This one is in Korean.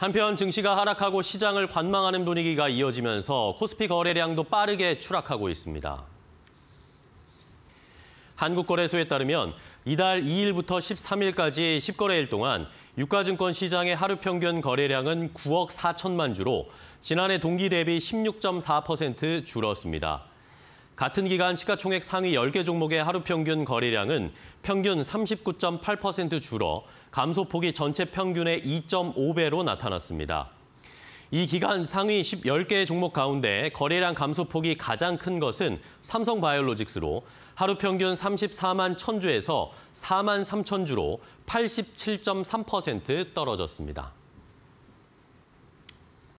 한편 증시가 하락하고 시장을 관망하는 분위기가 이어지면서 코스피 거래량도 빠르게 추락하고 있습니다. 한국거래소에 따르면 이달 2일부터 13일까지 10거래일 동안 유가증권 시장의 하루 평균 거래량은 9억 4천만 주로 지난해 동기 대비 16.4% 줄었습니다. 같은 기간 시가총액 상위 10개 종목의 하루 평균 거래량은 평균 39.8% 줄어 감소폭이 전체 평균의 2.5배로 나타났습니다. 이 기간 상위 10개 종목 가운데 거래량 감소폭이 가장 큰 것은 삼성바이오로직스로 하루 평균 34만 1,000주에서 4만 3,000주로 87.3% 떨어졌습니다.